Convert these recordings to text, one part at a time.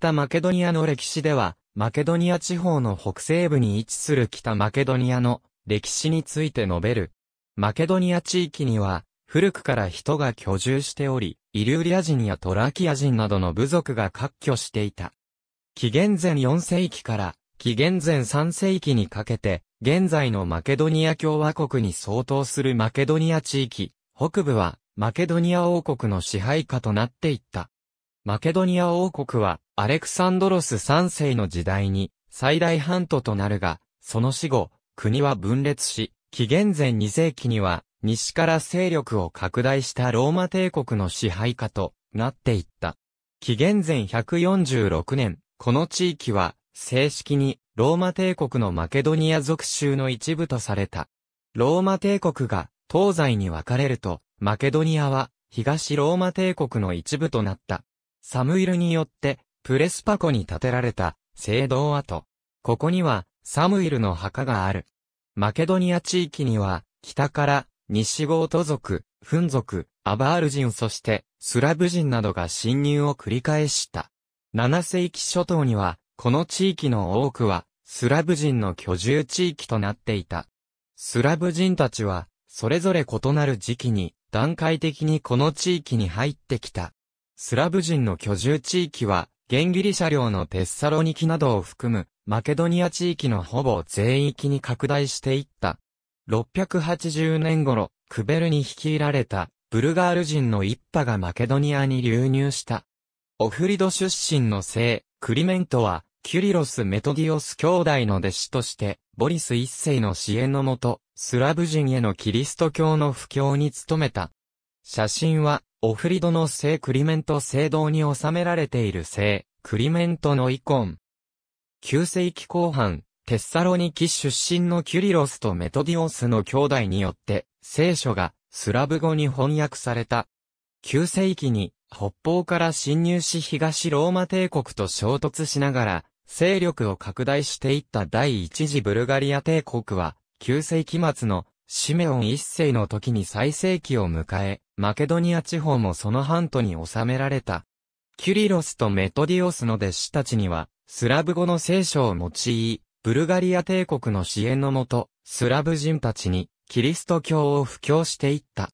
北マケドニアの歴史では、マケドニア地方の北西部に位置する北マケドニアの歴史について述べる。マケドニア地域には、古くから人が居住しており、イリューリア人やトラキア人などの部族が割拠していた。紀元前4世紀から紀元前3世紀にかけて、現在のマケドニア共和国に相当するマケドニア地域、北部はマケドニア王国の支配下となっていった。マケドニア王国は、アレクサンドロス3世の時代に、最大半島となるが、その死後、国は分裂し、紀元前2世紀には、西から勢力を拡大したローマ帝国の支配下となっていった。紀元前146年、この地域は、正式に、ローマ帝国のマケドニア属州の一部とされた。ローマ帝国が、東西に分かれると、マケドニアは、東ローマ帝国の一部となった。サムイルによって、プレスパコに建てられた、聖堂跡。ここには、サムイルの墓がある。マケドニア地域には、北から、西ゴート族、フン族、アバール人そして、スラブ人などが侵入を繰り返した。7世紀初頭には、この地域の多くは、スラブ人の居住地域となっていた。スラブ人たちは、それぞれ異なる時期に、段階的にこの地域に入ってきた。スラブ人の居住地域は、現ギリシャ領のテッサロニキなどを含む、マケドニア地域のほぼ全域に拡大していった。680年頃、クベルに率いられた、ブルガール人の一派がマケドニアに流入した。オフリド出身の聖、クリメントは、キュリロス・メトディオス兄弟の弟子として、ボリス一世の支援のもと、スラブ人へのキリスト教の布教に努めた。写真は、オフリドの聖クリメント聖堂に収められている聖クリメントのイコン。9世紀後半、テッサロニキ出身のキュリロスとメトディオスの兄弟によって聖書がスラブ語に翻訳された。9世紀に北方から侵入し東ローマ帝国と衝突しながら勢力を拡大していった第一次ブルガリア帝国は9世紀末のシメオン一世の時に最盛期を迎え、マケドニア地方もその半島に収められた。キュリロスとメトディオスの弟子たちには、スラブ語の聖書を用い、ブルガリア帝国の支援のもと、スラブ人たちに、キリスト教を布教していった。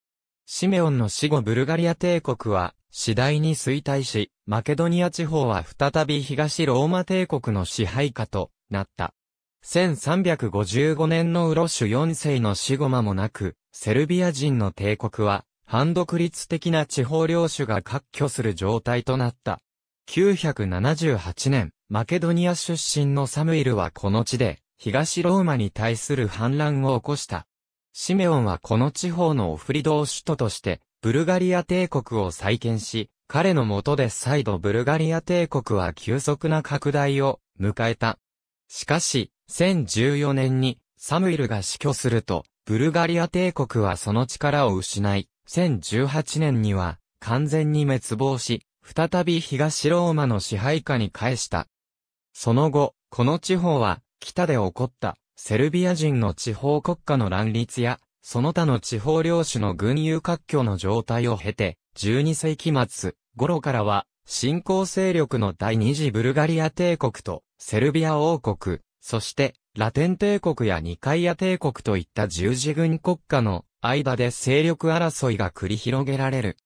シメオンの死後ブルガリア帝国は、次第に衰退し、マケドニア地方は再び東ローマ帝国の支配下となった。1355年のウロシュ4世の死後間もなく、セルビア人の帝国は、反独立的な地方領主が割拠する状態となった。978年、マケドニア出身のサムイルはこの地で、東ローマに対する反乱を起こした。シメオンはこの地方のオフリドを首都として、ブルガリア帝国を再建し、彼の下で再度ブルガリア帝国は急速な拡大を迎えた。しかし、1014年にサムイルが死去すると、ブルガリア帝国はその力を失い、1018年には完全に滅亡し、再び東ローマの支配下に返した。その後、この地方は、北で起こったセルビア人の地方国家の乱立や、その他の地方領主の軍友割拠の状態を経て、12世紀末頃からは、新興勢力の第二次ブルガリア帝国とセルビア王国、そしてラテン帝国やニカイア帝国といった十字軍国家の間で勢力争いが繰り広げられる。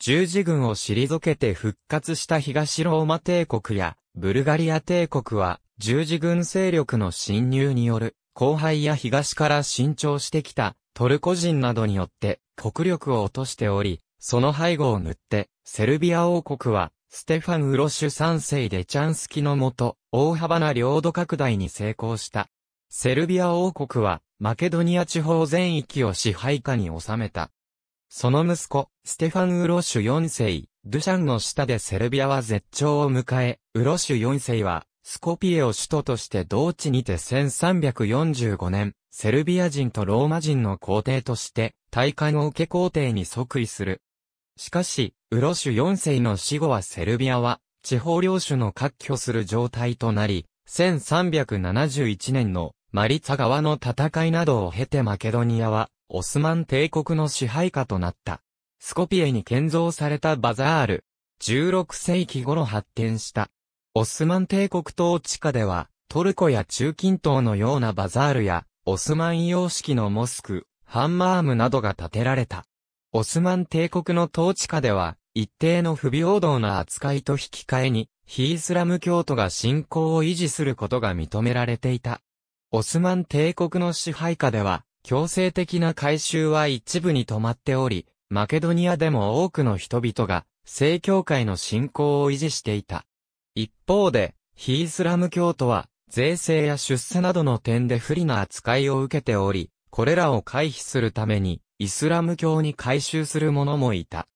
十字軍を退けて復活した東ローマ帝国やブルガリア帝国は十字軍勢力の侵入による後輩や東から伸長してきたトルコ人などによって国力を落としており、その背後を塗ってセルビア王国はステファン・ウロシュ3世でチャンスキのもと、大幅な領土拡大に成功した。セルビア王国は、マケドニア地方全域を支配下に収めた。その息子、ステファン・ウロシュ4世、ドゥシャンの下でセルビアは絶頂を迎え、ウロシュ4世は、スコピエを首都として同地にて1345年、セルビア人とローマ人の皇帝として、大を受け皇帝に即位する。しかし、ウロシュ4世の死後はセルビアは、地方領主の割拠する状態となり、1371年のマリツァ川の戦いなどを経てマケドニアは、オスマン帝国の支配下となった。スコピエに建造されたバザール。16世紀頃発展した。オスマン帝国統治下では、トルコや中近東のようなバザールや、オスマン様式のモスク、ハンマームなどが建てられた。オスマン帝国の統治下では、一定の不平等な扱いと引き換えに、非イスラム教徒が信仰を維持することが認められていた。オスマン帝国の支配下では、強制的な改修は一部に止まっており、マケドニアでも多くの人々が、正教会の信仰を維持していた。一方で、非イスラム教徒は、税制や出世などの点で不利な扱いを受けており、これらを回避するために、イスラム教に改宗する者もいた。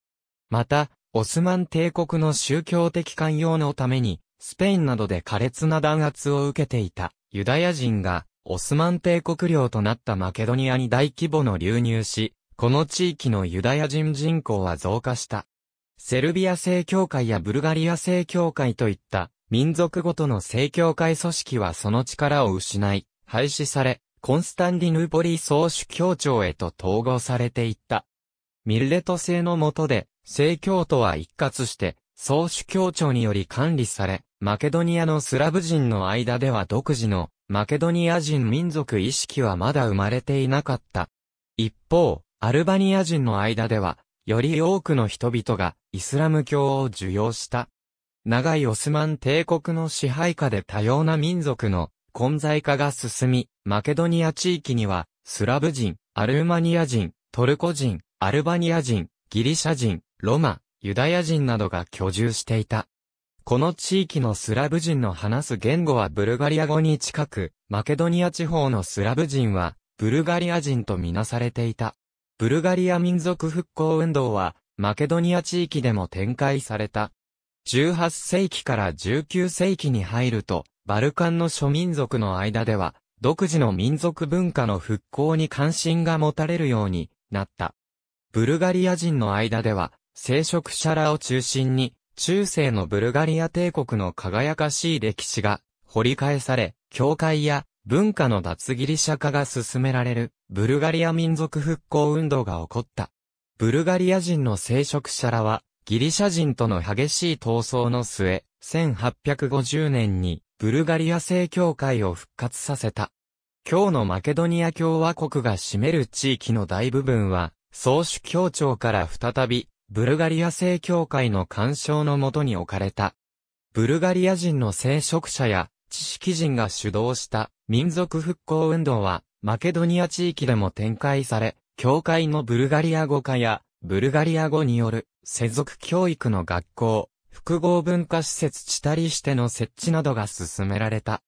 また、オスマン帝国の宗教的寛容のために、スペインなどで苛烈な弾圧を受けていたユダヤ人が、オスマン帝国領となったマケドニアに大規模の流入し、この地域のユダヤ人人口は増加した。セルビア正教会やブルガリア正教会といった民族ごとの正教会組織はその力を失い、廃止され、コンスタンディヌーポリ総主教庁へと統合されていった。ミルレト制の下で、正教徒は一括して、総主教庁により管理され、マケドニアのスラブ人の間では独自の、マケドニア人民族意識はまだ生まれていなかった。一方、アルバニア人の間では、より多くの人々がイスラム教を受容した。長いオスマン帝国の支配下で多様な民族の混在化が進み、マケドニア地域には、スラブ人、アルーマニア人、トルコ人、アルバニア人、ギリシャ人、ロマ、ユダヤ人などが居住していた。この地域のスラブ人の話す言語はブルガリア語に近く、マケドニア地方のスラブ人は、ブルガリア人とみなされていた。ブルガリア民族復興運動は、マケドニア地域でも展開された。18世紀から19世紀に入ると、バルカンの諸民族の間では、独自の民族文化の復興に関心が持たれるようになった。ブルガリア人の間では、聖職者らを中心に、中世のブルガリア帝国の輝かしい歴史が掘り返され、教会や文化の脱ギリシャ化が進められる、ブルガリア民族復興運動が起こった。ブルガリア人の聖職者らは、ギリシャ人との激しい闘争の末、1850年にブルガリア正教会を復活させた。今日のマケドニア共和国が占める地域の大部分は、総主教庁から再び、ブルガリア正教会の干渉のもとに置かれた。ブルガリア人の聖職者や知識人が主導した民族復興運動は、マケドニア地域でも展開され、教会のブルガリア語化や、ブルガリア語による世俗教育の学校、複合文化施設チタリシテの設置などが進められた。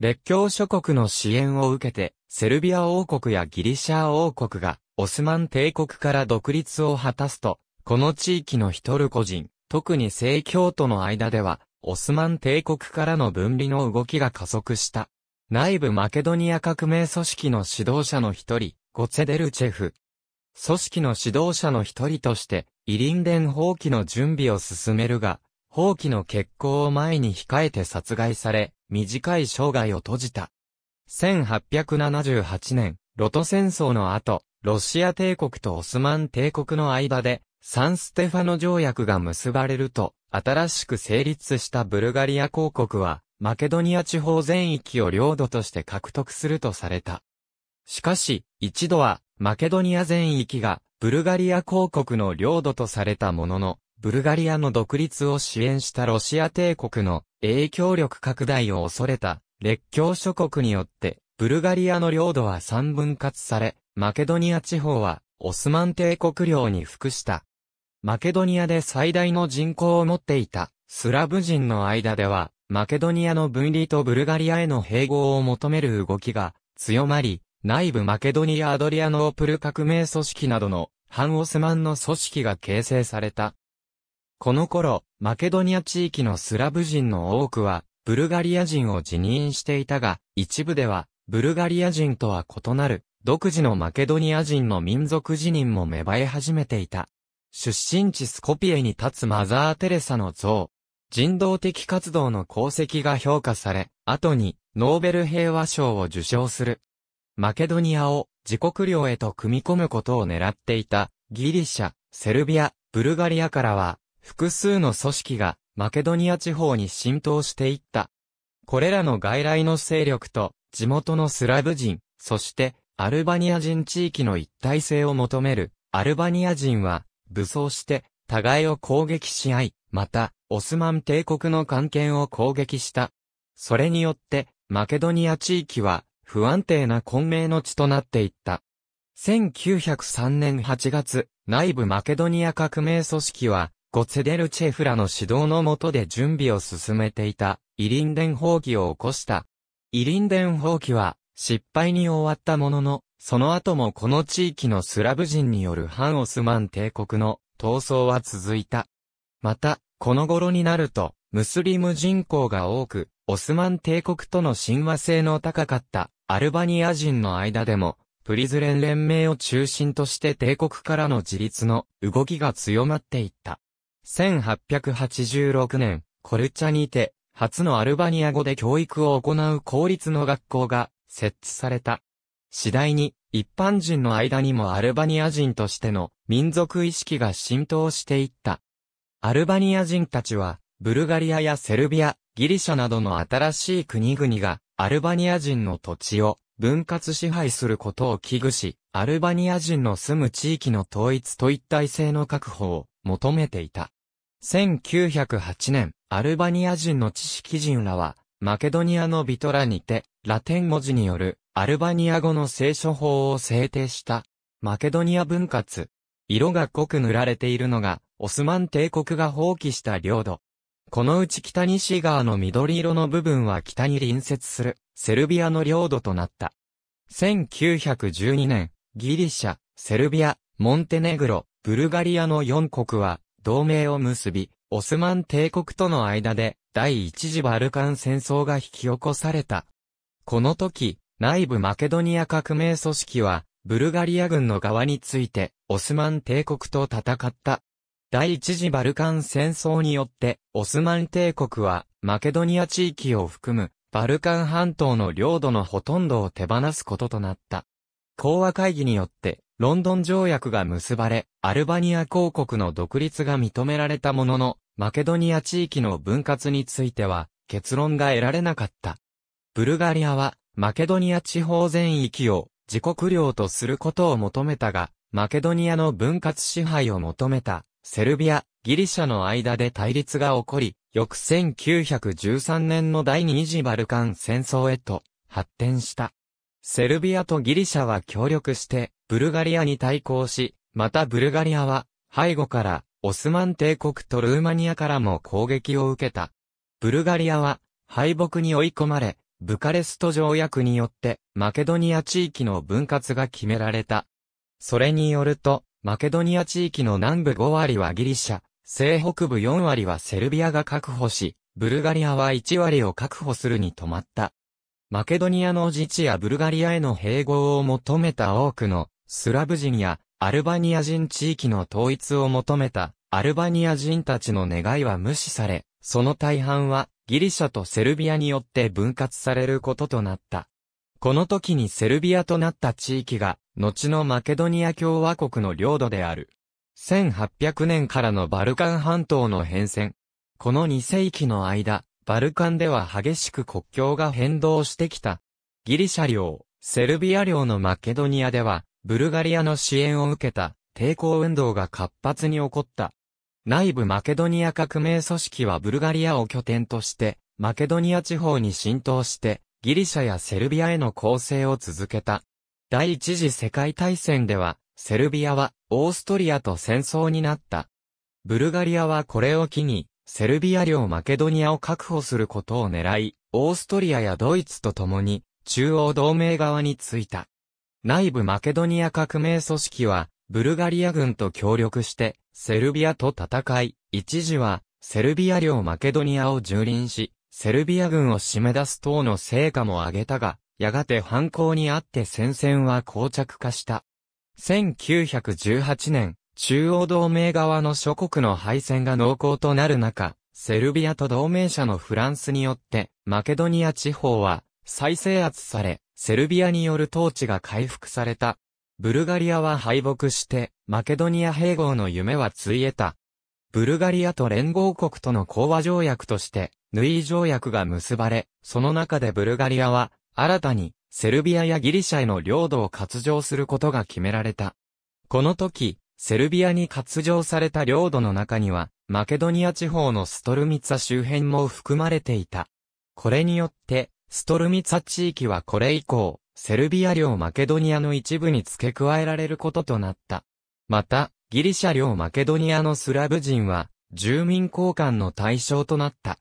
列強諸国の支援を受けて、セルビア王国やギリシャ王国が、オスマン帝国から独立を果たすと、この地域のヒトルコ人、特に聖教徒の間では、オスマン帝国からの分離の動きが加速した。内部マケドニア革命組織の指導者の一人、ゴツェデルチェフ、組織の指導者の一人として、イリンデン放棄の準備を進めるが、放棄の決行を前に控えて殺害され、短い生涯を閉じた。1878年、ロト戦争の後、ロシア帝国とオスマン帝国の間で、サンステファノ条約が結ばれると、新しく成立したブルガリア公国は、マケドニア地方全域を領土として獲得するとされた。しかし、一度は、マケドニア全域がブルガリア公国の領土とされたものの、ブルガリアの独立を支援したロシア帝国の影響力拡大を恐れた列強諸国によって、ブルガリアの領土は三分割され、マケドニア地方はオスマン帝国領に服した。マケドニアで最大の人口を持っていたスラブ人の間では、マケドニアの分離とブルガリアへの併合を求める動きが強まり、内部マケドニア・アドリアノープル革命組織などの反オスマンの組織が形成された。この頃、マケドニア地域のスラブ人の多くは、ブルガリア人を辞任していたが、一部では、ブルガリア人とは異なる、独自のマケドニア人の民族辞任も芽生え始めていた。出身地スコピエに立つマザー・テレサの像。人道的活動の功績が評価され、後に、ノーベル平和賞を受賞する。マケドニアを自国領へと組み込むことを狙っていたギリシャ、セルビア、ブルガリアからは複数の組織がマケドニア地方に浸透していった。これらの外来の勢力と地元のスラブ人、そしてアルバニア人地域の一体性を求めるアルバニア人は武装して互いを攻撃し合い、またオスマン帝国の関係を攻撃した。それによってマケドニア地域は不安定な混迷の地となっていった。1903年8月、内部マケドニア革命組織は、ゴツェデルチェフラの指導の下で準備を進めていた、イリンデン放棄を起こした。イリンデン放棄は、失敗に終わったものの、その後もこの地域のスラブ人による反オスマン帝国の闘争は続いた。また、この頃になると、ムスリム人口が多く、オスマン帝国との親和性の高かったアルバニア人の間でも、プリズレン連盟を中心として帝国からの自立の動きが強まっていった。1886年、コルチャにて、初のアルバニア語で教育を行う公立の学校が設置された。次第に、一般人の間にもアルバニア人としての民族意識が浸透していった。アルバニア人たちは、ブルガリアやセルビア、ギリシャなどの新しい国々がアルバニア人の土地を分割支配することを危惧し、アルバニア人の住む地域の統一と一体性の確保を求めていた。1908年、アルバニア人の知識人らは、マケドニアのビトラにて、ラテン文字によるアルバニア語の聖書法を制定した。マケドニア分割。色が濃く塗られているのが、オスマン帝国が放棄した領土。このうち北西側の緑色の部分は北に隣接するセルビアの領土となった。1912年、ギリシャ、セルビア、モンテネグロ、ブルガリアの4国は同盟を結び、オスマン帝国との間で第一次バルカン戦争が引き起こされた。この時、内部マケドニア革命組織は、ブルガリア軍の側について、オスマン帝国と戦った。第一次バルカン戦争によって、オスマン帝国は、マケドニア地域を含む、バルカン半島の領土のほとんどを手放すこととなった。講和会議によって、ロンドン条約が結ばれ、アルバニア公国の独立が認められたものの、マケドニア地域の分割については、結論が得られなかった。ブルガリアは、マケドニア地方全域を、自国領とすることを求めたが、マケドニアの分割支配を求めたセルビア、ギリシャの間で対立が起こり、翌1913年の第二次バルカン戦争へと発展した。セルビアとギリシャは協力して、ブルガリアに対抗し、またブルガリアは、背後から、オスマン帝国とルーマニアからも攻撃を受けた。ブルガリアは、敗北に追い込まれ、ブカレスト条約によって、マケドニア地域の分割が決められた。それによると、マケドニア地域の南部5割はギリシャ、西北部4割はセルビアが確保し、ブルガリアは1割を確保するに止まった。マケドニアの自治やブルガリアへの併合を求めた多くのスラブ人やアルバニア人地域の統一を求めたアルバニア人たちの願いは無視され、その大半はギリシャとセルビアによって分割されることとなった。この時にセルビアとなった地域が後のマケドニア共和国の領土である。1800年からのバルカン半島の変遷。この2世紀の間、バルカンでは激しく国境が変動してきた。ギリシャ領、セルビア領のマケドニアでは、ブルガリアの支援を受けた抵抗運動が活発に起こった。内部マケドニア革命組織はブルガリアを拠点として、マケドニア地方に浸透して、ギリシャやセルビアへの攻勢を続けた。第一次世界大戦では、セルビアはオーストリアと戦争になった。ブルガリアはこれを機に、セルビア領マケドニアを確保することを狙い、オーストリアやドイツと共に、中央同盟側に着いた。内部マケドニア革命組織は、ブルガリア軍と協力して、セルビアと戦い、一時は、セルビア領マケドニアを蹂躙し、セルビア軍を締め出す等の成果も上げたが、やがて反抗にあって戦線は膠着化した。1918年、中央同盟側の諸国の敗戦が濃厚となる中、セルビアと同盟者のフランスによって、マケドニア地方は再制圧され、セルビアによる統治が回復された。ブルガリアは敗北して、マケドニア併合の夢はついえた。ブルガリアと連合国との講和条約として、ヌイ条約が結ばれ、その中でブルガリアは、新たに、セルビアやギリシャへの領土を割譲することが決められた。この時、セルビアに割譲された領土の中には、マケドニア地方のストルミツァ周辺も含まれていた。これによって、ストルミツァ地域はこれ以降、セルビア領マケドニアの一部に付け加えられることとなった。また、ギリシャ領マケドニアのスラブ人は、住民交換の対象となった。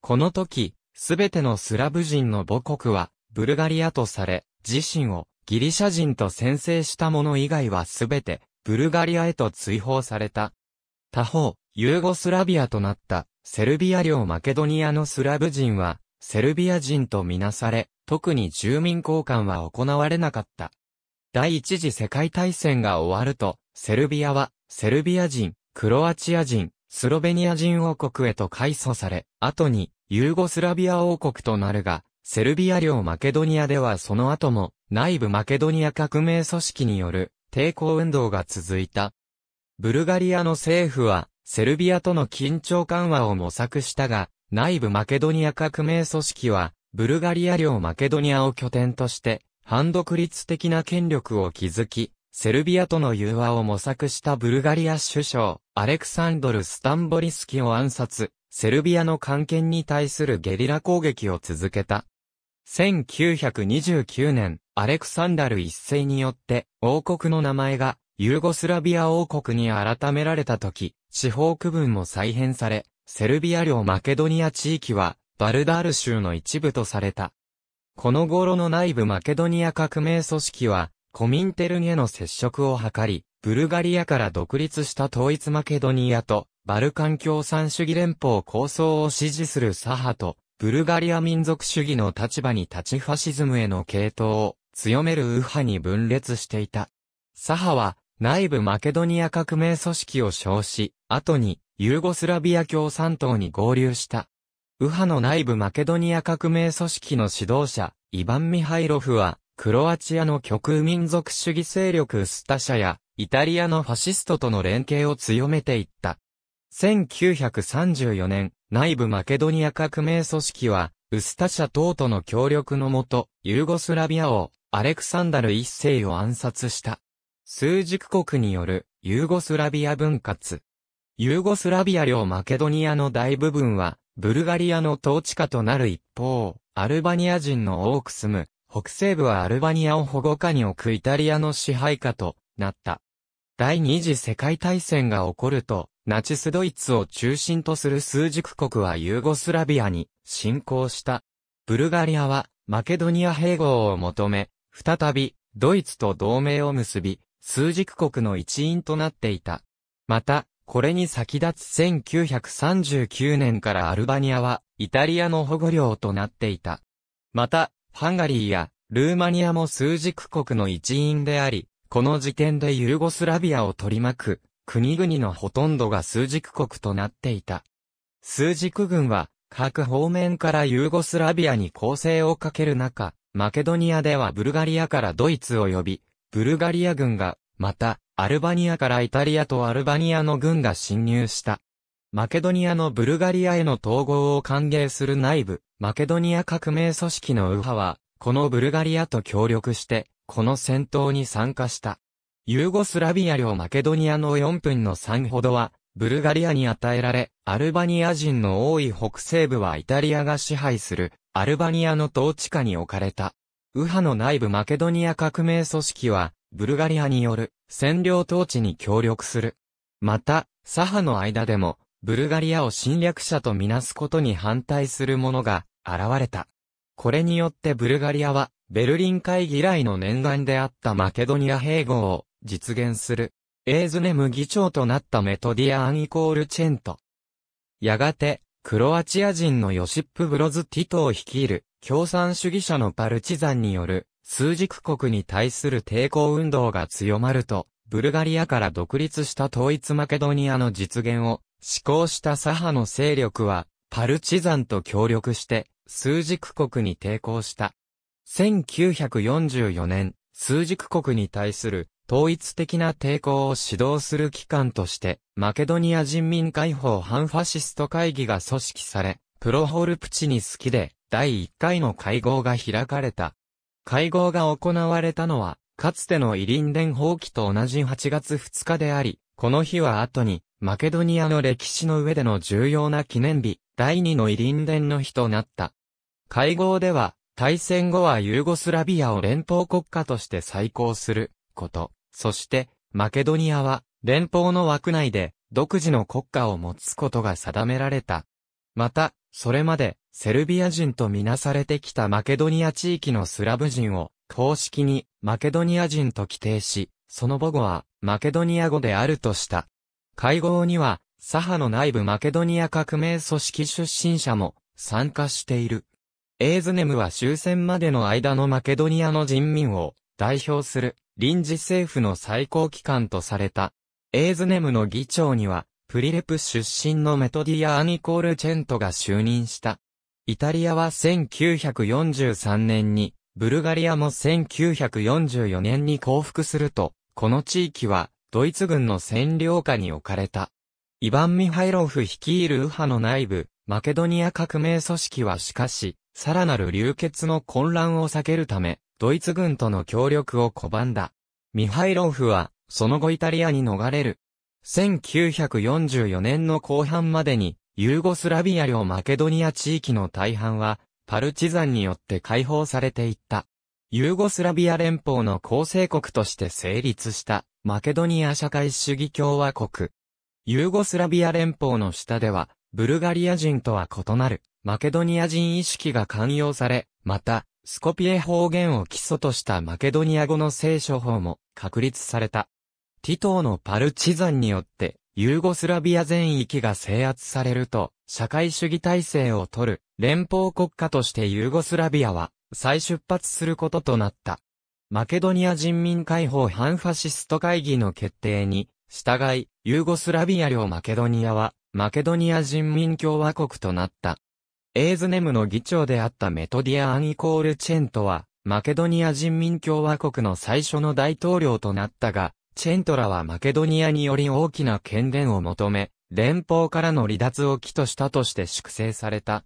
この時、すべてのスラブ人の母国は、ブルガリアとされ、自身をギリシャ人と宣誓した者以外はすべてブルガリアへと追放された。他方、ユーゴスラビアとなったセルビア領マケドニアのスラブ人は、セルビア人とみなされ、特に住民交換は行われなかった。第一次世界大戦が終わると、セルビアは、セルビア人、クロアチア人、スロベニア人王国へと改祖され、後に、ユーゴスラビア王国となるが、セルビア領マケドニアではその後も内部マケドニア革命組織による抵抗運動が続いた。ブルガリアの政府はセルビアとの緊張緩和を模索したが、内部マケドニア革命組織はブルガリア領マケドニアを拠点として反独立的な権力を築き、セルビアとの融和を模索したブルガリア首相、アレクサンドル・スタンボリスキを暗殺、セルビアの関係に対するゲリラ攻撃を続けた。1929年、アレクサンダル一世によって、王国の名前が、ユーゴスラビア王国に改められた時、地方区分も再編され、セルビア領マケドニア地域は、バルダール州の一部とされた。この頃の内部マケドニア革命組織は、コミンテルンへの接触を図り、ブルガリアから独立した統一マケドニアと、バルカン共産主義連邦構想を支持する左派と、ブルガリア民族主義の立場に立ちファシズムへの系統を強める右派に分裂していた。左派は内部マケドニア革命組織を称し、後にユーゴスラビア共産党に合流した。右派の内部マケドニア革命組織の指導者、イバン・ミハイロフは、クロアチアの極右民族主義勢力スタ社や、イタリアのファシストとの連携を強めていった。1934年、内部マケドニア革命組織は、ウスタ社等との協力のもと、ユーゴスラビア王、アレクサンダル一世を暗殺した。数軸国による、ユーゴスラビア分割。ユーゴスラビア領マケドニアの大部分は、ブルガリアの統治下となる一方、アルバニア人の多く住む、北西部はアルバニアを保護下に置くイタリアの支配下となった。第二次世界大戦が起こると、ナチスドイツを中心とする数軸国はユーゴスラビアに侵攻した。ブルガリアはマケドニア併合を求め、再びドイツと同盟を結び、数軸国の一員となっていた。また、これに先立つ1939年からアルバニアはイタリアの保護領となっていた。また、ハンガリーやルーマニアも数軸国の一員であり、この時点でユーゴスラビアを取り巻く、国々のほとんどが枢軸国となっていた。枢軸軍は、各方面からユーゴスラビアに攻勢をかける中、マケドニアではブルガリアからドイツを呼び、ブルガリア軍が、また、アルバニアからイタリアとアルバニアの軍が侵入した。マケドニアのブルガリアへの統合を歓迎する内部、マケドニア革命組織の右派は、このブルガリアと協力して、この戦闘に参加した。ユーゴスラビア領マケドニアの4分の3ほどは、ブルガリアに与えられ、アルバニア人の多い北西部はイタリアが支配する、アルバニアの統治下に置かれた。右派の内部マケドニア革命組織は、ブルガリアによる占領統治に協力する。また、左派の間でも、ブルガリアを侵略者とみなすことに反対する者が現れた。これによってブルガリアはベルリン会議以来の念願であったマケドニア併合を実現する。エーズネム議長となったメトディア・アン・イコール・チェント。やがて、クロアチア人のヨシップ・ブロズ・ティトを率いる共産主義者のパルチザンによる数軸国に対する抵抗運動が強まると、ブルガリアから独立した統一マケドニアの実現を施行した左派の勢力は、パルチザンと協力して、数軸国に抵抗した。1944年、数軸国に対する統一的な抵抗を指導する機関として、マケドニア人民解放反ファシスト会議が組織され、プロホルプチに好きで、第1回の会合が開かれた。会合が行われたのは、かつてのイリンデン放棄と同じ8月2日であり、この日は後に、マケドニアの歴史の上での重要な記念日、第2のイリンデンの日となった。会合では、大戦後はユーゴスラビアを連邦国家として再興すること。そして、マケドニアは連邦の枠内で独自の国家を持つことが定められた。また、それまでセルビア人とみなされてきたマケドニア地域のスラブ人を公式にマケドニア人と規定し、その母語はマケドニア語であるとした。会合には、左派の内部マケドニア革命組織出身者も参加している。エーズネムは終戦までの間のマケドニアの人民を代表する臨時政府の最高機関とされた。エーズネムの議長には、プリレプ出身のメトディア・アニコール・チェントが就任した。イタリアは1943年に、ブルガリアも1944年に降伏すると、この地域はドイツ軍の占領下に置かれた。イヴァン・ミハイロフ率いる右派の内部、マケドニア革命組織はしかし、さらなる流血の混乱を避けるため、ドイツ軍との協力を拒んだ。ミハイロフは、その後イタリアに逃れる。1944年の後半までに、ユーゴスラビア領マケドニア地域の大半は、パルチザンによって解放されていった。ユーゴスラビア連邦の構成国として成立した、マケドニア社会主義共和国。ユーゴスラビア連邦の下では、ブルガリア人とは異なる、マケドニア人意識が寛容され、また、スコピエ方言を基礎としたマケドニア語の聖書法も確立された。ティトーのパルチザンによって、ユーゴスラビア全域が制圧されると、社会主義体制を取る、連邦国家としてユーゴスラビアは、再出発することとなった。マケドニア人民解放反ファシスト会議の決定に、従い、ユーゴスラビア領マケドニアは、マケドニア人民共和国となった。エーズネムの議長であったメトディア・アン・イコール・チェントは、マケドニア人民共和国の最初の大統領となったが、チェントラはマケドニアにより大きな権限を求め、連邦からの離脱を起としたとして粛清された。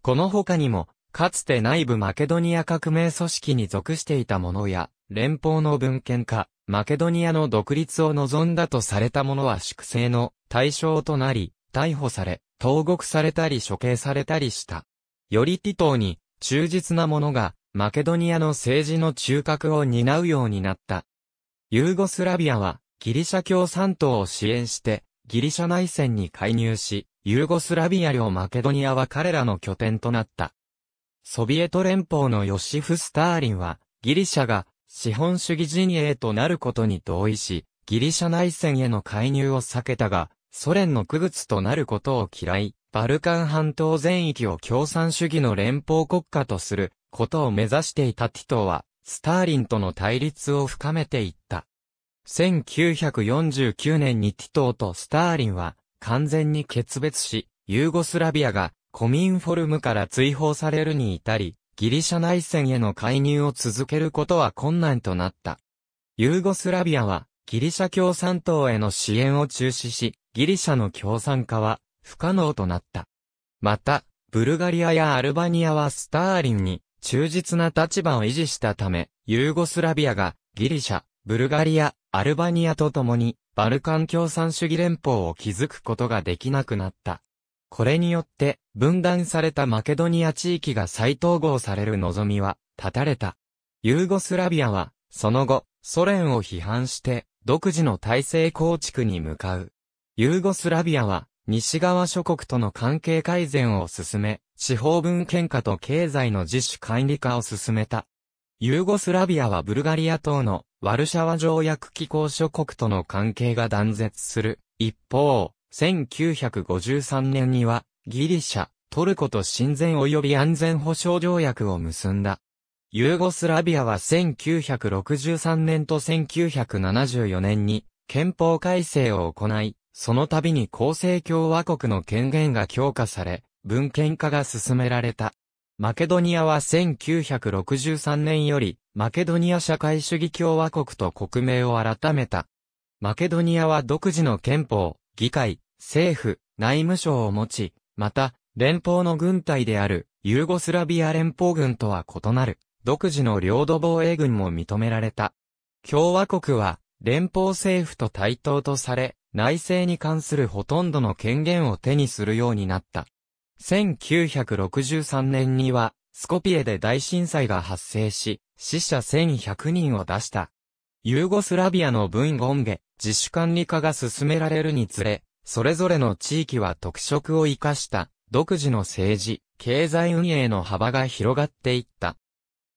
この他にも、かつて内部マケドニア革命組織に属していた者や、連邦の文献家、マケドニアの独立を望んだとされた者は粛清の対象となり、逮捕され、投獄されたり処刑されたりした。よりティトーに忠実な者がマケドニアの政治の中核を担うようになった。ユーゴスラビアはギリシャ共産党を支援してギリシャ内戦に介入し、ユーゴスラビア領マケドニアは彼らの拠点となった。ソビエト連邦のヨシフ・スターリンはギリシャが資本主義陣営となることに同意し、ギリシャ内戦への介入を避けたが、ソ連の区別となることを嫌い、バルカン半島全域を共産主義の連邦国家とすることを目指していたティトは、スターリンとの対立を深めていった。1949年にティトーとスターリンは完全に決別し、ユーゴスラビアがコミンフォルムから追放されるに至り、ギリシャ内戦への介入を続けることは困難となった。ユーゴスラビアは、ギリシャ共産党への支援を中止し、ギリシャの共産化は不可能となった。また、ブルガリアやアルバニアはスターリンに忠実な立場を維持したため、ユーゴスラビアがギリシャ、ブルガリア、アルバニアと共にバルカン共産主義連邦を築くことができなくなった。これによって、分断されたマケドニア地域が再統合される望みは、立たれた。ユーゴスラビアは、その後、ソ連を批判して、独自の体制構築に向かう。ユーゴスラビアは、西側諸国との関係改善を進め、地方分権化と経済の自主管理化を進めた。ユーゴスラビアはブルガリア等のワルシャワ条約機構諸国との関係が断絶する。一方、1953年には、ギリシャ、トルコと親善及び安全保障条約を結んだ。ユーゴスラビアは1963年と1974年に憲法改正を行い、その度に公正共和国の権限が強化され、文献化が進められた。マケドニアは1963年より、マケドニア社会主義共和国と国名を改めた。マケドニアは独自の憲法、議会、政府、内務省を持ち、また、連邦の軍隊である、ユーゴスラビア連邦軍とは異なる、独自の領土防衛軍も認められた。共和国は、連邦政府と対等とされ、内政に関するほとんどの権限を手にするようになった。1963年には、スコピエで大震災が発生し、死者1100人を出した。ユーゴスラビアの文言下、自主管理化が進められるにつれ、それぞれの地域は特色を生かした独自の政治、経済運営の幅が広がっていった。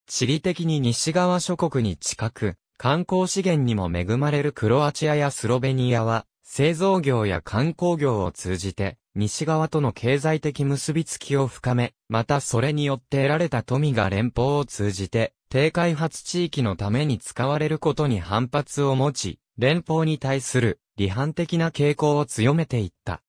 地理的に西側諸国に近く、観光資源にも恵まれるクロアチアやスロベニアは、製造業や観光業を通じて、西側との経済的結びつきを深め、またそれによって得られた富が連邦を通じて、低開発地域のために使われることに反発を持ち、連邦に対する離反的な傾向を強めていった。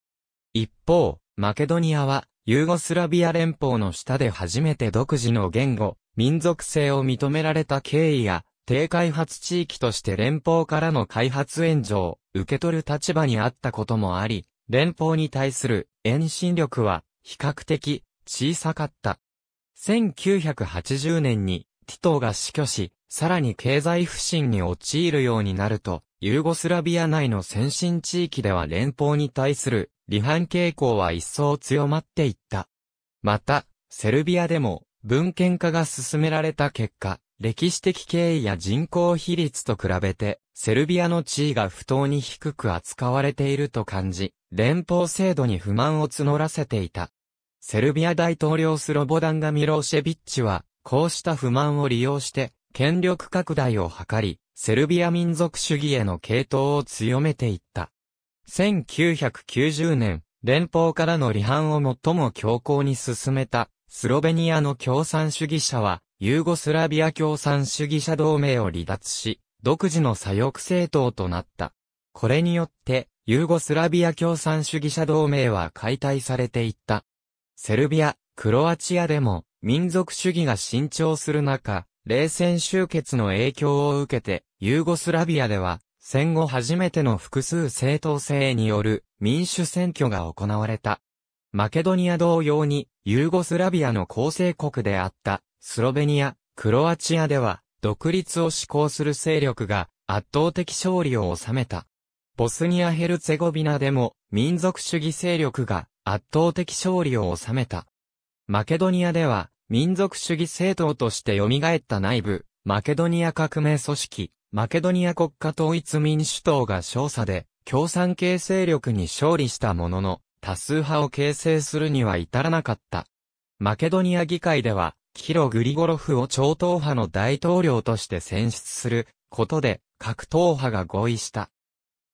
一方、マケドニアは、ユーゴスラビア連邦の下で初めて独自の言語、民族性を認められた経緯や、低開発地域として連邦からの開発援助を受け取る立場にあったこともあり、連邦に対する遠心力は比較的小さかった。1980年にティトーが死去し、さらに経済不振に陥るようになると、ユーゴスラビア内の先進地域では連邦に対する離反傾向は一層強まっていった。また、セルビアでも文献化が進められた結果、歴史的経緯や人口比率と比べて、セルビアの地位が不当に低く扱われていると感じ、連邦制度に不満を募らせていた。セルビア大統領スロボダンガ・ミローシェビッチは、こうした不満を利用して、権力拡大を図り、セルビア民族主義への系統を強めていった。1990年、連邦からの離反を最も強硬に進めた、スロベニアの共産主義者は、ユーゴスラビア共産主義者同盟を離脱し、独自の左翼政党となった。これによって、ユーゴスラビア共産主義者同盟は解体されていった。セルビア、クロアチアでも、民族主義が伸長する中、冷戦終結の影響を受けて、ユーゴスラビアでは、戦後初めての複数政党制による民主選挙が行われた。マケドニア同様に、ユーゴスラビアの構成国であった、スロベニア、クロアチアでは、独立を志向する勢力が圧倒的勝利を収めた。ボスニア・ヘルツェゴビナでも民族主義勢力が圧倒的勝利を収めた。マケドニアでは民族主義政党として蘇った内部、マケドニア革命組織、マケドニア国家統一民主党が勝者で、共産系勢力に勝利したものの、多数派を形成するには至らなかった。マケドニア議会では、キロ・グリゴロフを超党派の大統領として選出することで、各党派が合意した。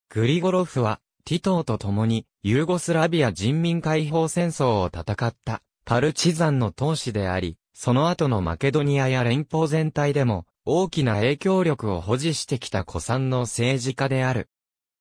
グリゴロフは、ティトーと共に、ユーゴスラビア人民解放戦争を戦った。パルチザンの闘士であり、その後のマケドニアや連邦全体でも大きな影響力を保持してきた古参の政治家である。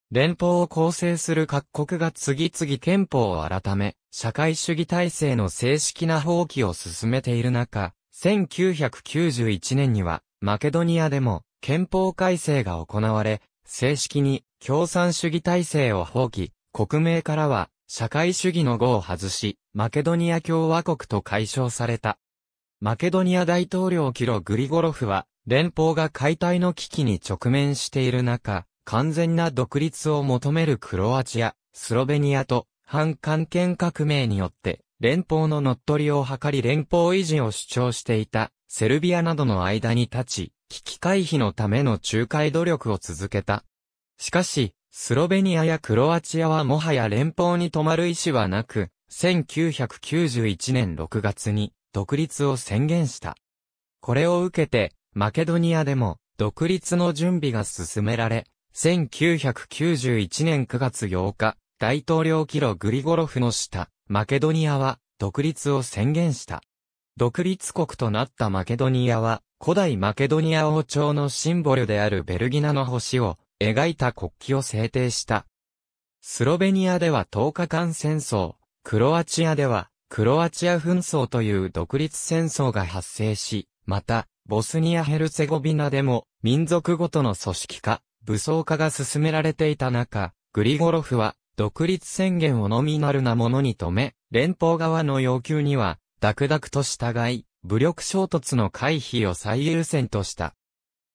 連邦を構成する各国が次々憲法を改め、社会主義体制の正式な放棄を進めている中、1991年には、マケドニアでも憲法改正が行われ、正式に共産主義体制を放棄、国名からは社会主義の語を外し、マケドニア共和国と解消された。マケドニア大統領キロ・グリゴロフは、連邦が解体の危機に直面している中、完全な独立を求めるクロアチア、スロベニアと、反関係革命によって、連邦の乗っ取りを図り連邦維持を主張していた、セルビアなどの間に立ち、危機回避のための仲介努力を続けた。しかし、スロベニアやクロアチアはもはや連邦に止まる意思はなく、1991年6月に独立を宣言した。これを受けて、マケドニアでも独立の準備が進められ、1991年9月8日、大統領キログリゴロフの下、マケドニアは独立を宣言した。独立国となったマケドニアは、古代マケドニア王朝のシンボルであるベルギナの星を描いた国旗を制定した。スロベニアでは10日間戦争、クロアチアではクロアチア紛争という独立戦争が発生し、また、ボスニア・ヘルツェゴビナでも民族ごとの組織化、武装化が進められていた中、グリゴロフは独立宣言をノミナルなものに止め、連邦側の要求には、ダクダクと従い、武力衝突の回避を最優先とした。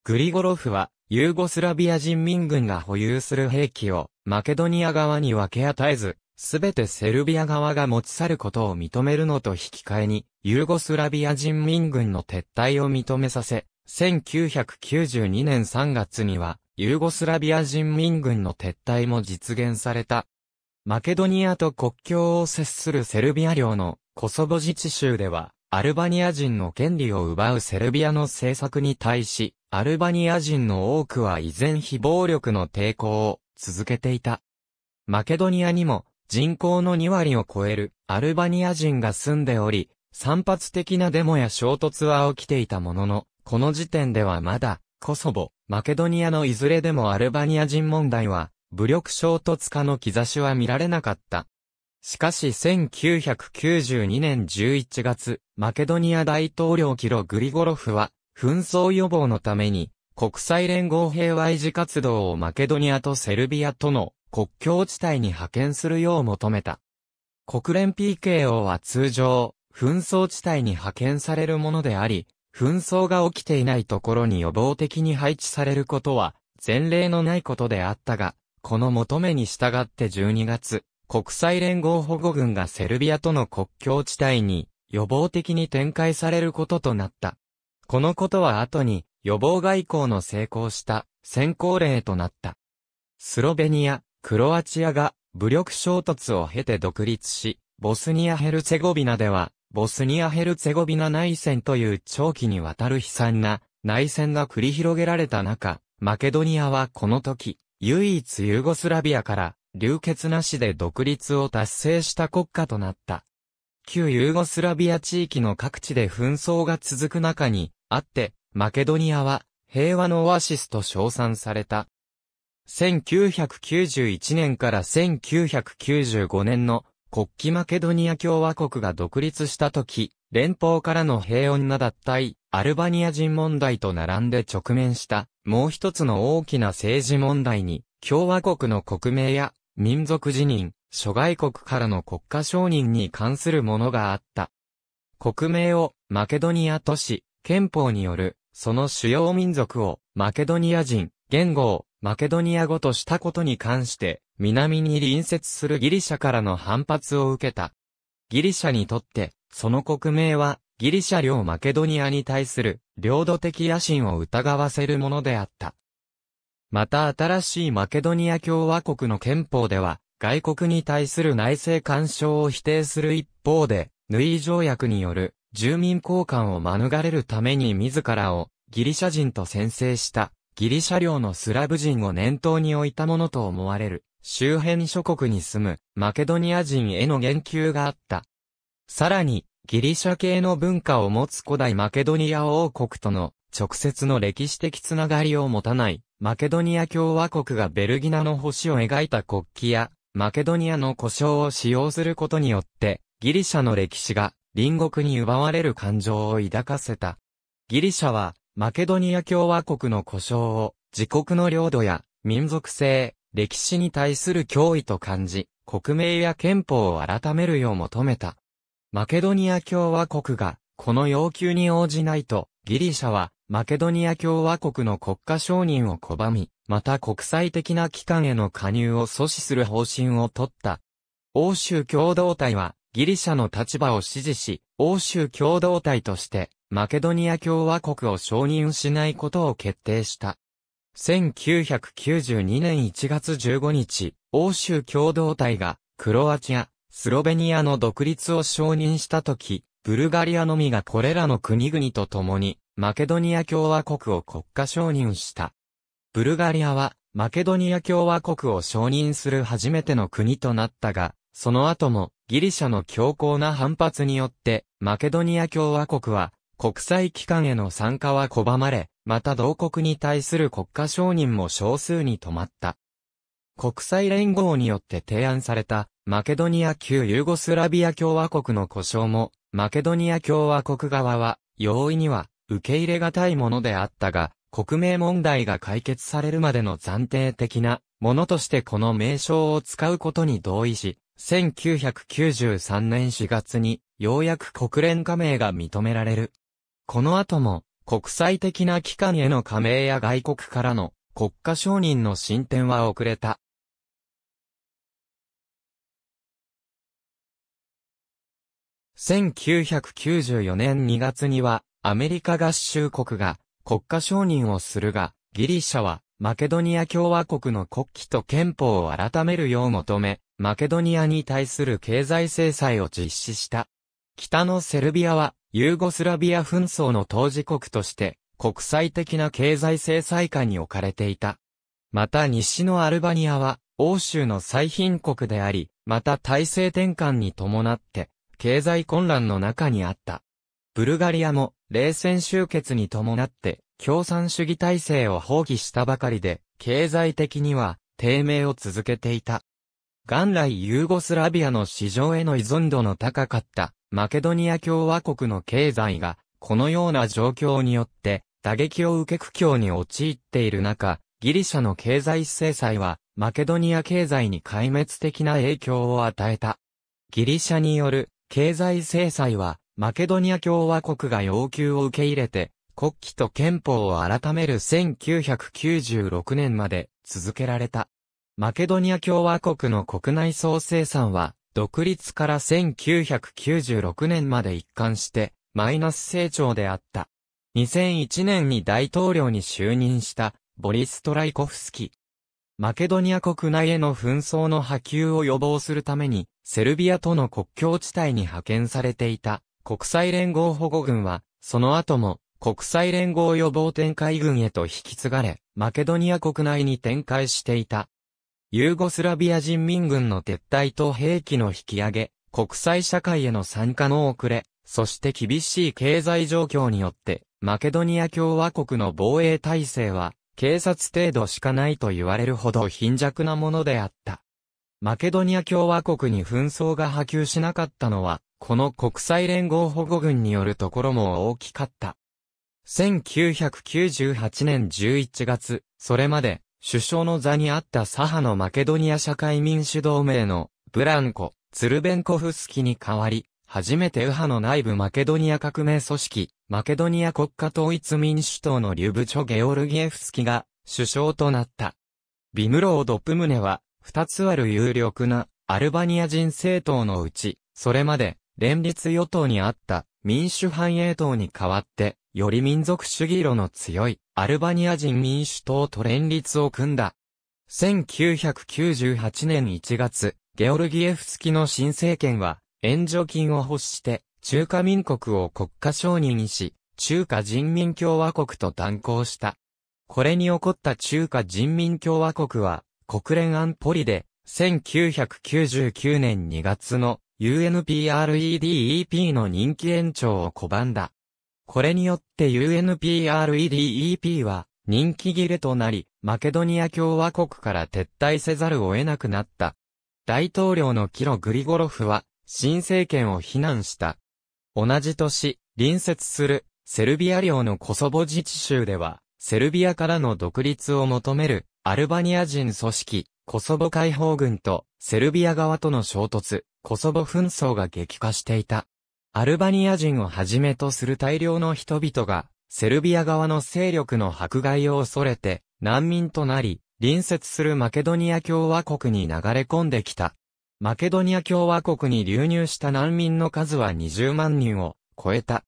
グリゴロフは、ユーゴスラビア人民軍が保有する兵器をマケドニア側に分け与えず、すべてセルビア側が持ち去ることを認めるのと引き換えに、ユーゴスラビア人民軍の撤退を認めさせ、1992年3月には、ユーゴスラビア人民軍の撤退も実現された。マケドニアと国境を接するセルビア領のコソボ自治州では、アルバニア人の権利を奪うセルビアの政策に対し、アルバニア人の多くは依然非暴力の抵抗を続けていた。マケドニアにも人口の2割を超えるアルバニア人が住んでおり、散発的なデモや衝突は起きていたものの、この時点ではまだ、コソボ、マケドニアのいずれでもアルバニア人問題は、武力衝突化の兆しは見られなかった。しかし1992年11月、マケドニア大統領キログリゴロフは、紛争予防のために、国際連合平和維持活動をマケドニアとセルビアとの国境地帯に派遣するよう求めた。国連 PKO は通常、紛争地帯に派遣されるものであり、紛争が起きていないところに予防的に配置されることは前例のないことであったが、この求めに従って12月、国際連合保護軍がセルビアとの国境地帯に予防的に展開されることとなった。このことは後に予防外交の成功した先行例となった。スロベニア、クロアチアが武力衝突を経て独立し、ボスニア・ヘルツェゴビナでは、ボスニア・ヘルツェゴビナ内戦という長期にわたる悲惨な内戦が繰り広げられた中、マケドニアはこの時、唯一ユーゴスラビアから流血なしで独立を達成した国家となった。旧ユーゴスラビア地域の各地で紛争が続く中にあって、マケドニアは平和のオアシスと称賛された。1991年から1995年の国旗マケドニア共和国が独立した時、連邦からの平穏な脱退、アルバニア人問題と並んで直面したもう一つの大きな政治問題に、共和国の国名や民族辞任、諸外国からの国家承認に関するものがあった。国名をマケドニア都市、憲法による、その主要民族をマケドニア人、言語をマケドニア語としたことに関して、南に隣接するギリシャからの反発を受けた。ギリシャにとって、その国名は、ギリシャ領マケドニアに対する領土的野心を疑わせるものであった。また新しいマケドニア共和国の憲法では、外国に対する内政干渉を否定する一方で、ヌイ条約による住民交換を免れるために自らをギリシャ人と宣誓したギリシャ領のスラブ人を念頭に置いたものと思われる周辺諸国に住むマケドニア人への言及があった。さらにギリシャ系の文化を持つ古代マケドニア王国との直接の歴史的つながりを持たないマケドニア共和国がベルギナの星を描いた国旗やマケドニアの呼称を使用することによって、ギリシャの歴史が隣国に奪われる感情を抱かせた。ギリシャは、マケドニア共和国の呼称を、自国の領土や、民族性、歴史に対する脅威と感じ、国名や憲法を改めるよう求めた。マケドニア共和国が、この要求に応じないと、ギリシャは、マケドニア共和国の国家承認を拒み、また国際的な機関への加入を阻止する方針を取った。欧州共同体は、ギリシャの立場を支持し、欧州共同体として、マケドニア共和国を承認しないことを決定した。1992年1月15日、欧州共同体が、クロアチア、スロベニアの独立を承認したとき、ブルガリアのみがこれらの国々と共に、マケドニア共和国を国家承認した。ブルガリアは、マケドニア共和国を承認する初めての国となったが、その後も、ギリシャの強硬な反発によって、マケドニア共和国は、国際機関への参加は拒まれ、また同国に対する国家承認も少数に止まった。国際連合によって提案された、マケドニア旧ユーゴスラビア共和国の故障も、マケドニア共和国側は、容易には、受け入れがたいものであったが、国名問題が解決されるまでの暫定的なものとしてこの名称を使うことに同意し、1993年4月にようやく国連加盟が認められる。この後も国際的な機関への加盟や外国からの国家承認の進展は遅れた。1994年2月にはアメリカ合衆国が国家承認をするが、ギリシャは、マケドニア共和国の国旗と憲法を改めるよう求め、マケドニアに対する経済制裁を実施した。北のセルビアは、ユーゴスラビア紛争の当事国として、国際的な経済制裁下に置かれていた。また西のアルバニアは、欧州の最貧国であり、また体制転換に伴って、経済混乱の中にあった。ブルガリアも冷戦終結に伴って共産主義体制を放棄したばかりで、経済的には低迷を続けていた。元来ユーゴスラビアの市場への依存度の高かったマケドニア共和国の経済がこのような状況によって打撃を受け苦境に陥っている中、ギリシャの経済制裁はマケドニア経済に壊滅的な影響を与えた。ギリシャによる経済制裁はマケドニア共和国が要求を受け入れて、国旗と憲法を改める1996年まで続けられた。マケドニア共和国の国内総生産は、独立から1996年まで一貫して、マイナス成長であった。2001年に大統領に就任したボリストライコフスキ。マケドニア国内への紛争の波及を予防するためにセルビアとの国境地帯に派遣されていた国際連合保護軍は、その後も、国際連合予防展開軍へと引き継がれ、マケドニア国内に展開していた。ユーゴスラビア人民軍の撤退と兵器の引き上げ、国際社会への参加の遅れ、そして厳しい経済状況によって、マケドニア共和国の防衛体制は、警察程度しかないと言われるほど貧弱なものであった。マケドニア共和国に紛争が波及しなかったのは、この国際連合保護軍によるところも大きかった。1998年11月、それまで、首相の座にあった左派のマケドニア社会民主同盟の、ブランコ、ツルベンコフスキに代わり、初めて右派の内部マケドニア革命組織、マケドニア国家統一民主党のリュブチョ・ゲオルギエフスキが、首相となった。ビムロード・プムネは、二つある有力な、アルバニア人政党のうち、それまで、連立与党にあった民主繁栄党に代わって、より民族主義路の強いアルバニア人民主党と連立を組んだ。1998年1月、ゲオルギエフスキの新政権は、援助金を欲して、中華民国を国家承認にし、中華人民共和国と断交した。これに起こった中華人民共和国は、国連安保理で、1999年2月の UNPREDEP の人気延長を拒んだ。これによって UNPREDEP は人気切れとなり、マケドニア共和国から撤退せざるを得なくなった。大統領のキロ・グリゴロフは、新政権を非難した。同じ年、隣接する、セルビア領のコソボ自治州では、セルビアからの独立を求める、アルバニア人組織、コソボ解放軍と、セルビア側との衝突、コソボ紛争が激化していた。アルバニア人をはじめとする大量の人々が、セルビア側の勢力の迫害を恐れて、難民となり、隣接するマケドニア共和国に流れ込んできた。マケドニア共和国に流入した難民の数は20万人を超えた。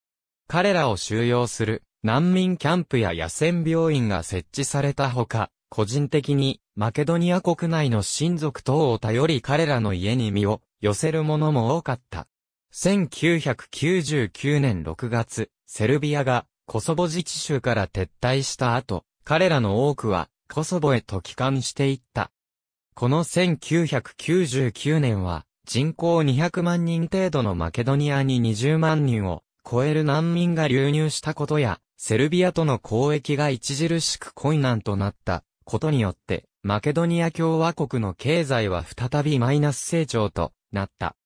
彼らを収容する難民キャンプや野戦病院が設置されたほか、個人的にマケドニア国内の親族等を頼り彼らの家に身を寄せる者も多かった。1999年6月、セルビアがコソボ自治州から撤退した後、彼らの多くはコソボへと帰還していった。この1999年は人口200万人程度のマケドニアに20万人を超える難民が流入したことや、セルビアとの交易が著しく困難となったことによって、マケドニア共和国の経済は再びマイナス成長となった。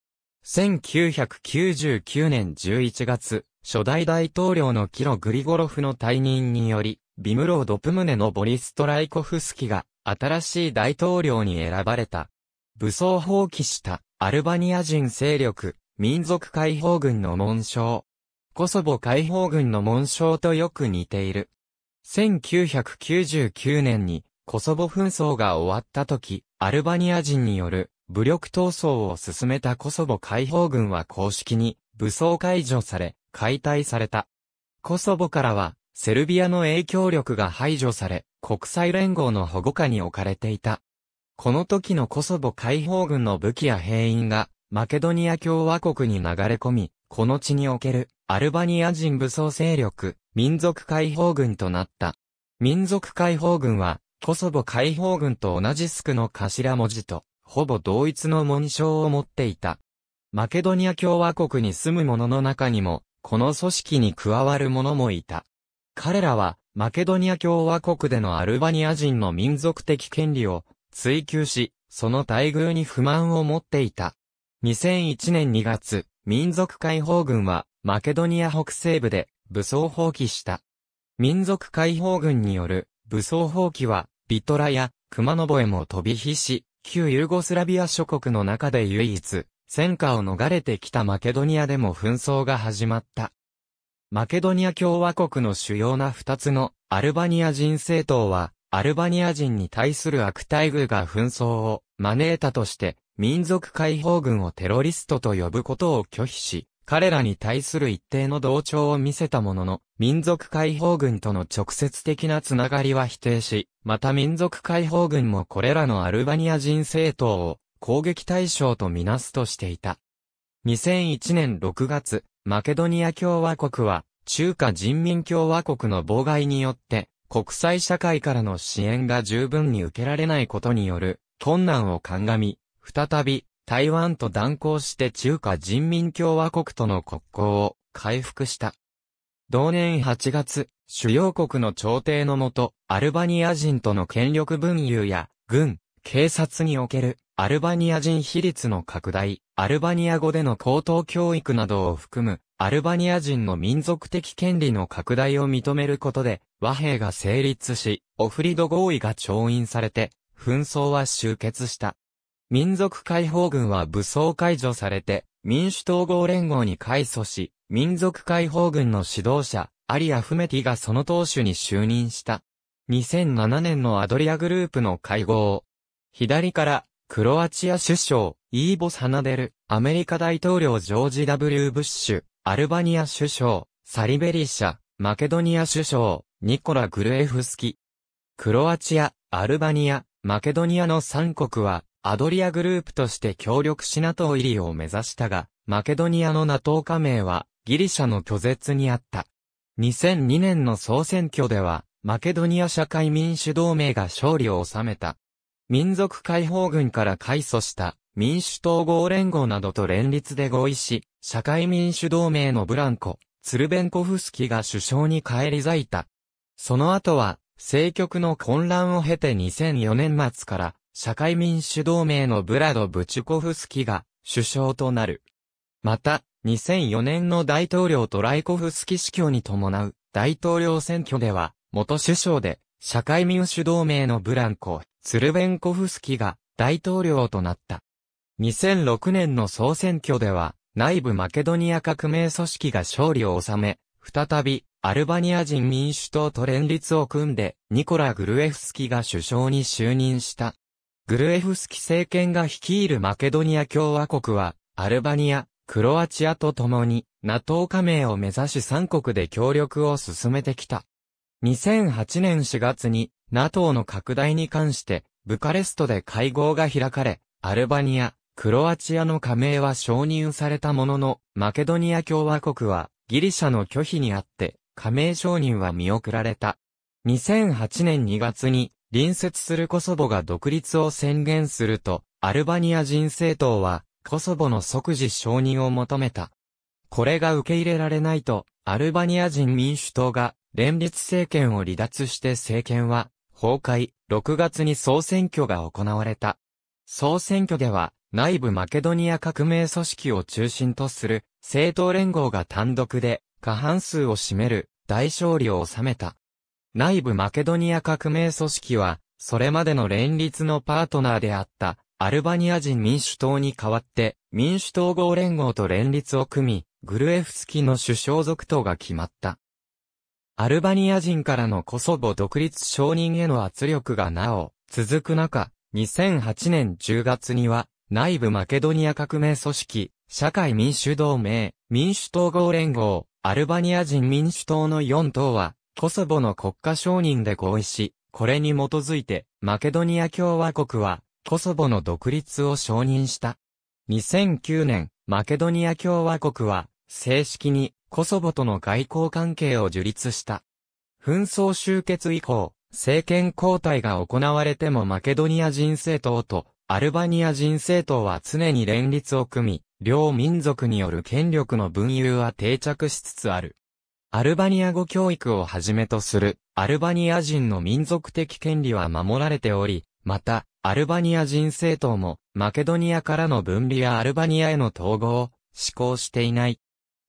1999年11月、初代大統領のキロ・グリゴロフの退任により、ビムロード・プムネのボリストライコフスキが新しい大統領に選ばれた。武装放棄したアルバニア人勢力、民族解放軍の紋章、コソボ解放軍の紋章とよく似ている。1999年にコソボ紛争が終わった時、アルバニア人による武力闘争を進めたコソボ解放軍は公式に武装解除され、解体された。コソボからはセルビアの影響力が排除され、国際連合の保護下に置かれていた。この時のコソボ解放軍の武器や兵員がマケドニア共和国に流れ込み、この地におけるアルバニア人武装勢力、民族解放軍となった。民族解放軍は、コソボ解放軍と同じスクの頭文字と、ほぼ同一の紋章を持っていた。マケドニア共和国に住む者の中にも、この組織に加わる者もいた。彼らは、マケドニア共和国でのアルバニア人の民族的権利を追求し、その待遇に不満を持っていた。2001年2月、民族解放軍は、マケドニア北西部で、武装放棄した。民族解放軍による、武装放棄は、ビトラや、熊野ボエも飛び火し、旧ユーゴスラビア諸国の中で唯一、戦火を逃れてきたマケドニアでも紛争が始まった。マケドニア共和国の主要な二つのアルバニア人政党は、アルバニア人に対する悪待遇が紛争を招いたとして、民族解放軍をテロリストと呼ぶことを拒否し、彼らに対する一定の同調を見せたものの、民族解放軍との直接的なつながりは否定し、また民族解放軍もこれらのアルバニア人政党を攻撃対象とみなすとしていた。2001年6月、マケドニア共和国は、中華人民共和国の妨害によって、国際社会からの支援が十分に受けられないことによる困難を鑑み、再び台湾と断交して中華人民共和国との国交を回復した。同年8月、主要国の朝廷のもと、アルバニア人との権力分有や、軍、警察における、アルバニア人比率の拡大、アルバニア語での高等教育などを含む、アルバニア人の民族的権利の拡大を認めることで、和平が成立し、オフリド合意が調印されて、紛争は終結した。民族解放軍は武装解除されて、民主統合連合に改組し、民族解放軍の指導者、アリ・アフメティがその党首に就任した。2007年のアドリアグループの会合。左から、クロアチア首相、イーボ・サナデル、アメリカ大統領ジョージ・ W・ ブッシュ、アルバニア首相、サリベリシャ、マケドニア首相、ニコラ・グルエフスキ。クロアチア、アルバニア、マケドニアの3国は、アドリアグループとして協力し NATO 入りを目指したが、マケドニアの NATO 加盟は、ギリシャの拒絶にあった。2002年の総選挙では、マケドニア社会民主同盟が勝利を収めた。民族解放軍から改組した民主統合連合などと連立で合意し、社会民主同盟のブランコ、ツルベンコフスキが首相に返り咲いた。その後は、政局の混乱を経て2004年末から、社会民主同盟のブラド・ブチュコフスキが首相となる。また、2004年の大統領トライコフスキ死去に伴う大統領選挙では、元首相で、社会民主同盟のブランコ、ツルベンコフスキが大統領となった。2006年の総選挙では、内部マケドニア革命組織が勝利を収め、再び、アルバニア人民主党と連立を組んで、ニコラ・グルエフスキが首相に就任した。グルエフスキ政権が率いるマケドニア共和国は、アルバニア、クロアチアと共に、NATO 加盟を目指し3国で協力を進めてきた。2008年4月に、NATO の拡大に関して、ブカレストで会合が開かれ、アルバニア、クロアチアの加盟は承認されたものの、マケドニア共和国はギリシャの拒否にあって、加盟承認は見送られた。2008年2月に、隣接するコソボが独立を宣言すると、アルバニア人政党は、コソボの即時承認を求めた。これが受け入れられないと、アルバニア人民主党が、連立政権を離脱して政権は、崩壊、6月に総選挙が行われた。総選挙では、内部マケドニア革命組織を中心とする政党連合が単独で過半数を占める大勝利を収めた。内部マケドニア革命組織は、それまでの連立のパートナーであったアルバニア人民主党に代わって民主統合連合と連立を組み、グルエフスキの首相続投が決まった。アルバニア人からのコソボ独立承認への圧力がなお続く中、2008年10月には内部マケドニア革命組織、社会民主同盟、民主統合連合、アルバニア人民主党の4党は、コソボの国家承認で合意し、これに基づいて、マケドニア共和国は、コソボの独立を承認した。2009年、マケドニア共和国は、正式に、コソボとの外交関係を樹立した。紛争終結以降、政権交代が行われてもマケドニア人政党とアルバニア人政党は常に連立を組み、両民族による権力の分有は定着しつつある。アルバニア語教育をはじめとする、アルバニア人の民族的権利は守られており、また、アルバニア人政党も、マケドニアからの分離やアルバニアへの統合を、施行していない。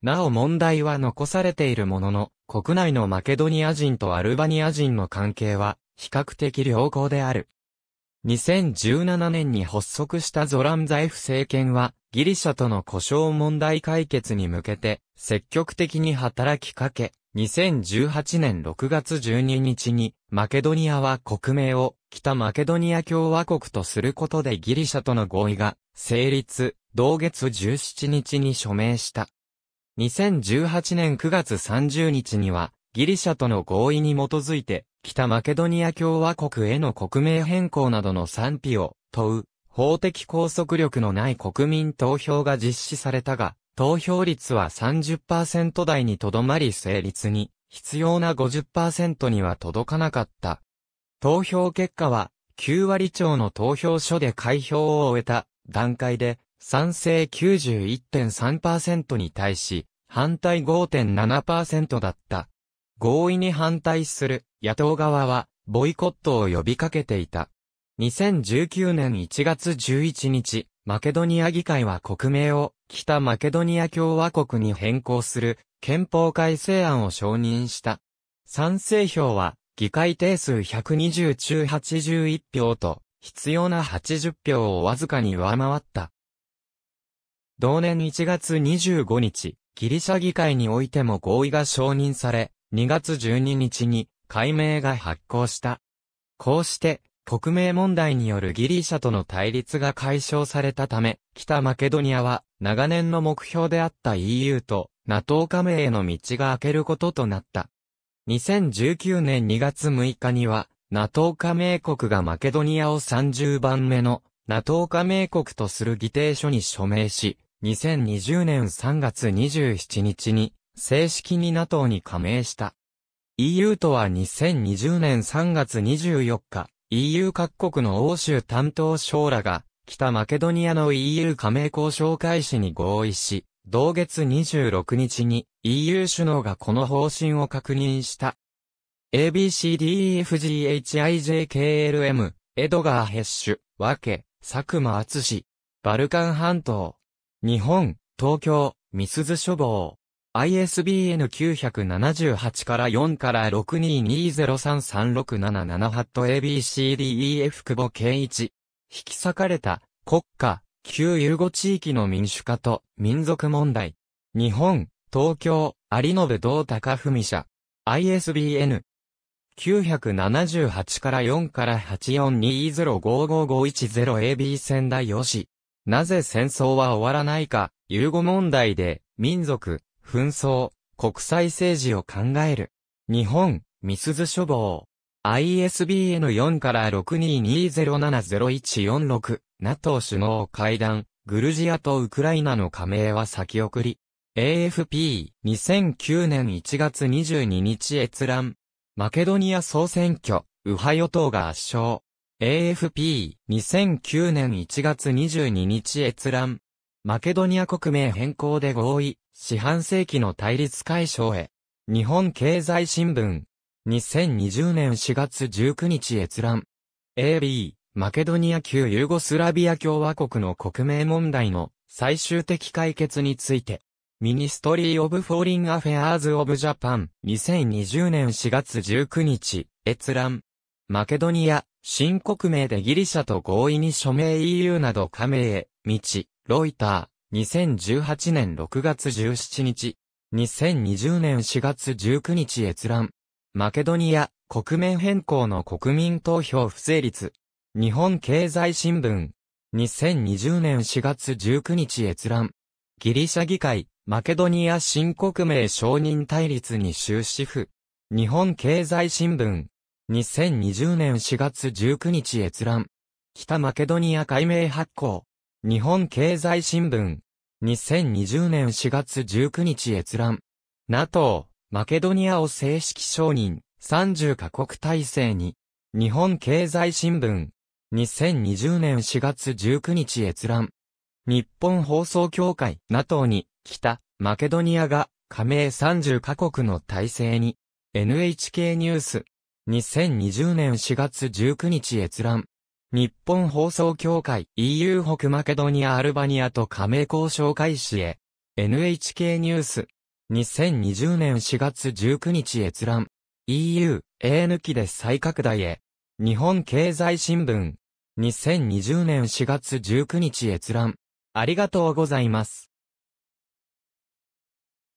なお問題は残されているものの、国内のマケドニア人とアルバニア人の関係は、比較的良好である。2017年に発足したゾランザエフ政権は、ギリシャとの故障問題解決に向けて、積極的に働きかけ、2018年6月12日に、マケドニアは国名を北マケドニア共和国とすることでギリシャとの合意が成立、同月17日に署名した。2018年9月30日には、ギリシャとの合意に基づいて、北マケドニア共和国への国名変更などの賛否を問う法的拘束力のない国民投票が実施されたが、投票率は30%台にとどまり成立に必要な50%には届かなかった。投票結果は9割超の投票所で開票を終えた段階で賛成91.3%に対し反対5.7%だった。合意に反対する野党側はボイコットを呼びかけていた。2019年1月11日、マケドニア議会は国名を北マケドニア共和国に変更する憲法改正案を承認した。賛成票は議会定数120中81票と必要な80票をわずかに上回った。同年1月25日、ギリシャ議会においても合意が承認され、2月12日に解明が発行した。こうして、国名問題によるギリシャとの対立が解消されたため、北マケドニアは長年の目標であった EU と NATO 加盟への道が開けることとなった。2019年2月6日には、NATO 加盟国がマケドニアを30番目の NATO 加盟国とする議定書に署名し、2020年3月27日に正式に NATO に加盟した。EU とは2020年3月24日、EU 各国の欧州担当省らが、北マケドニアの EU 加盟交渉開始に合意し、同月26日に EU 首脳がこの方針を確認した。ABCDEFGHIJKLM、エドガー・ヘッシュ、ワケ、佐久間厚志、バルカン半島、日本、東京、ミスズ諸島。ISBN 978から4から622033677と ABCDEF 久保圭一。引き裂かれた国家、旧ユーゴ地域の民主化と民族問題。日本、東京、有部堂隆文社。ISBN 978から4から8420555110 AB 仙台よし。なぜ戦争は終わらないか、ユーゴ問題で民族、紛争、国際政治を考える。日本、ミスズ書房。ISBN 4から6 2 2 0 7 0 1 4 6 NATO 首脳会談、グルジアとウクライナの加盟は先送り。AFP、2009年1月22日閲覧。マケドニア総選挙、右派与党が圧勝。AFP、2009年1月22日閲覧。マケドニア国名変更で合意。四半世紀の対立解消へ。日本経済新聞。2020年4月19日閲覧。AB、マケドニア旧ユーゴスラビア共和国の国名問題の最終的解決について。ミニストリー・オブ・フォーリン・アフェアーズ・オブ・ジャパン。2020年4月19日閲覧。マケドニア、新国名でギリシャと合意に署名 EU など加盟へ、道、ロイター。2018年6月17日、2020年4月19日閲覧。マケドニア、国名変更の国民投票不成立。日本経済新聞。2020年4月19日閲覧。ギリシャ議会、マケドニア新国名承認対立に終止符。日本経済新聞。2020年4月19日閲覧。北マケドニア解明発行。日本経済新聞。2020年4月19日閲覧。NATO、マケドニアを正式承認。30カ国体制に。日本経済新聞。2020年4月19日閲覧。日本放送協会 NATO に北マケドニアが加盟30カ国の体制に NHK ニュース2020年4月19日閲覧日本放送協会 EU 北マケドニアアルバニアと加盟交渉開始へ NHK ニュース2020年4月19日閲覧 EU A 抜きで再拡大へ日本経済新聞2020年4月19日閲覧ありがとうございます。